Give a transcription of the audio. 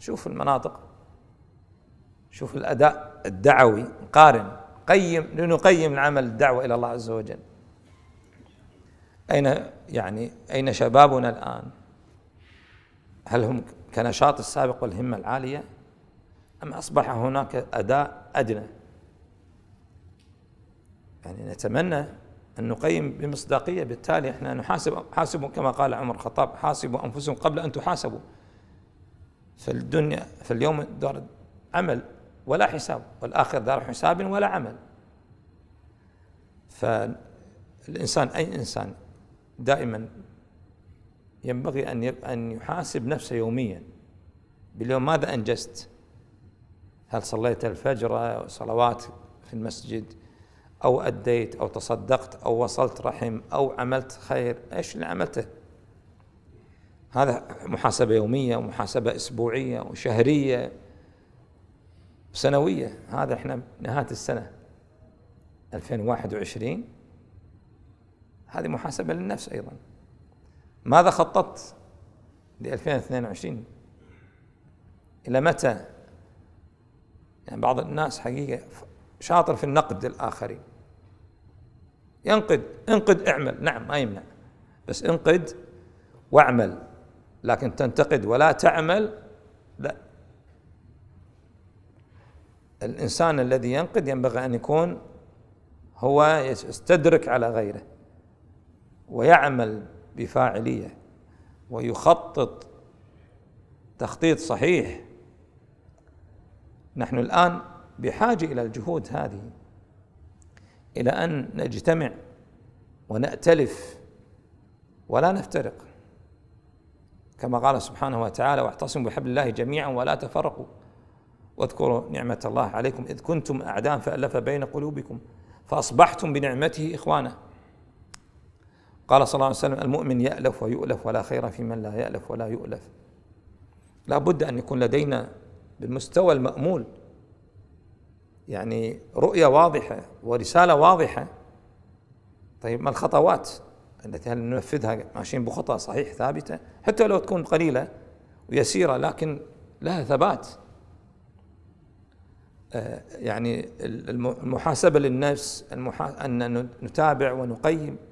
شوف المناطق شوف الأداء الدعوي قارن قيم لنقيم العمل الدعوة إلى الله عز وجل أين يعني أين شبابنا الآن هل هم كنشاط السابق والهمة العالية أم أصبح هناك أداء أدنى يعني نتمنى أن نقيم بمصداقية بالتالي إحنا نحاسب حاسبوا كما قال عمر الخطاب حاسبوا أنفسهم قبل أن تحاسبوا فالدنيا فاليوم دار عمل ولا حساب والآخر دار حساب ولا عمل فالإنسان أي إنسان دائما ينبغي أن أن يحاسب نفسه يوميا باليوم ماذا أنجزت؟ هل صليت الفجر صلوات في المسجد أو أديت أو تصدقت أو وصلت رحم أو عملت خير إيش اللي عملته؟ هذا محاسبة يومية ومحاسبة أسبوعية وشهرية سنوية هذا احنا نهاية السنة 2021 هذه محاسبة للنفس أيضا ماذا خططت ل 2022 إلى متى يعني بعض الناس حقيقة شاطر في النقد للآخرين ينقد انقد اعمل نعم ما يمنع بس انقد واعمل لكن تنتقد ولا تعمل لا الإنسان الذي ينقد ينبغي أن يكون هو يستدرك على غيره ويعمل بفاعلية ويخطط تخطيط صحيح نحن الآن بحاجة إلى الجهود هذه إلى أن نجتمع ونأتلف ولا نفترق كما قال سبحانه وتعالى واعتصموا بحبل الله جميعا ولا تفرقوا واذكروا نعمة الله عليكم إذ كنتم أعداء فألف بين قلوبكم فأصبحتم بنعمته إخوانا قال صلى الله عليه وسلم المؤمن يألف ويؤلف ولا خير في من لا يألف ولا يؤلف لا بد أن يكون لدينا بالمستوى المأمول يعني رؤية واضحة ورسالة واضحة طيب ما الخطوات التي هل ننفذها ماشيين بخطى صحيح ثابته حتى لو تكون قليله ويسيره لكن لها ثبات آه، يعني المحاسبه للنفس ان نتابع ونقيم